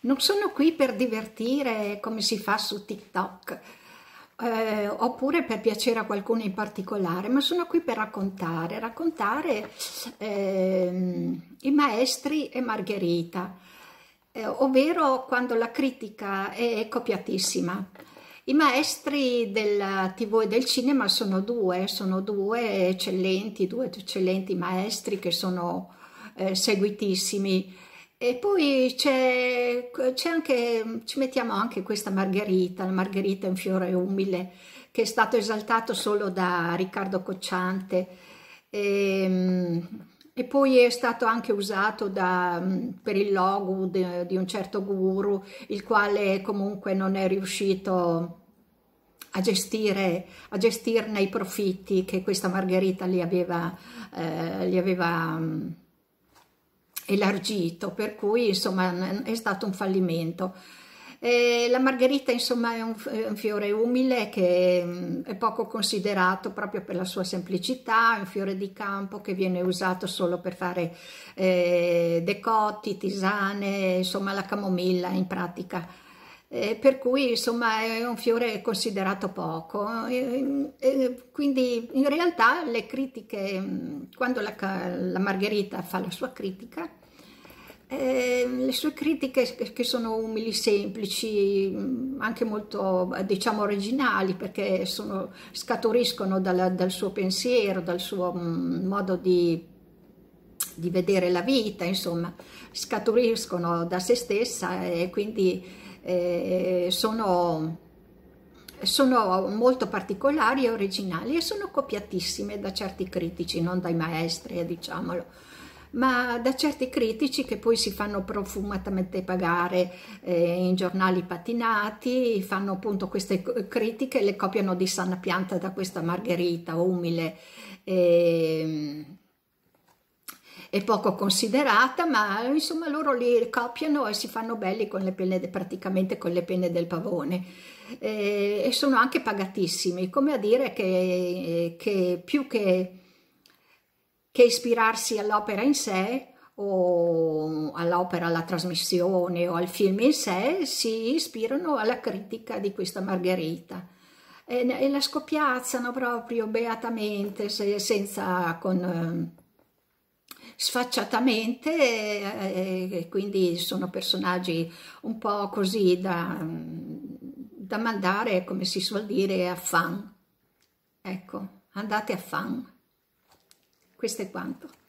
Non sono qui per divertire come si fa su TikTok, eh, oppure per piacere a qualcuno in particolare, ma sono qui per raccontare, raccontare eh, i maestri e Margherita, eh, ovvero quando la critica è copiatissima. I maestri della tv e del cinema sono due, sono due eccellenti, due eccellenti maestri che sono eh, seguitissimi e poi c'è, c'è anche, ci mettiamo anche questa margherita, la margherita in fiore umile che è stato esaltato solo da Riccardo Cocciante e, ehm, e poi è stato anche usato da, per il logo di, di un certo guru, il quale comunque non è riuscito a, gestire, a gestirne i profitti che questa margherita gli aveva... Eh, gli aveva elargito, per cui insomma è stato un fallimento. E la margherita insomma è un, è un, fiore umile che è poco considerato proprio per la sua semplicità, è un fiore di campo che viene usato solo per fare eh, decotti, tisane, insomma la camomilla in pratica eh, per cui insomma è un fiore considerato poco. E, e, quindi in realtà le critiche, mm, quando la, la Margherita fa la sua critica, eh, le sue critiche che sono umili, semplici, mm, anche molto diciamo originali perché sono, scaturiscono dal, dal, suo pensiero, dal suo mm, modo di, di vedere la vita, insomma, scaturiscono da se stessa e quindi eh, eh, sono, sono molto particolari e originali e sono copiatissime da certi critici, non dai maestri, eh, diciamolo ma da certi critici che poi si fanno profumatamente pagare eh, in giornali patinati, fanno appunto queste critiche, le copiano di sana pianta da questa Margherita umile. Eh, è poco considerata, ma insomma loro li copiano e si fanno belli con le penne, praticamente con le penne del pavone. Eh, e sono anche pagatissimi, come a dire che, eh, che più che, che ispirarsi all'opera in sé, o all'opera, alla trasmissione o al film in sé si ispirano alla critica di questa Margherita e, e la scoppiazzano proprio beatamente se, senza con... Eh, sfacciatamente, eh, eh quindi sono personaggi un po' così da, mm, da mandare, come si suol dire, a fan. Ecco, andate a fan. Questo è quanto.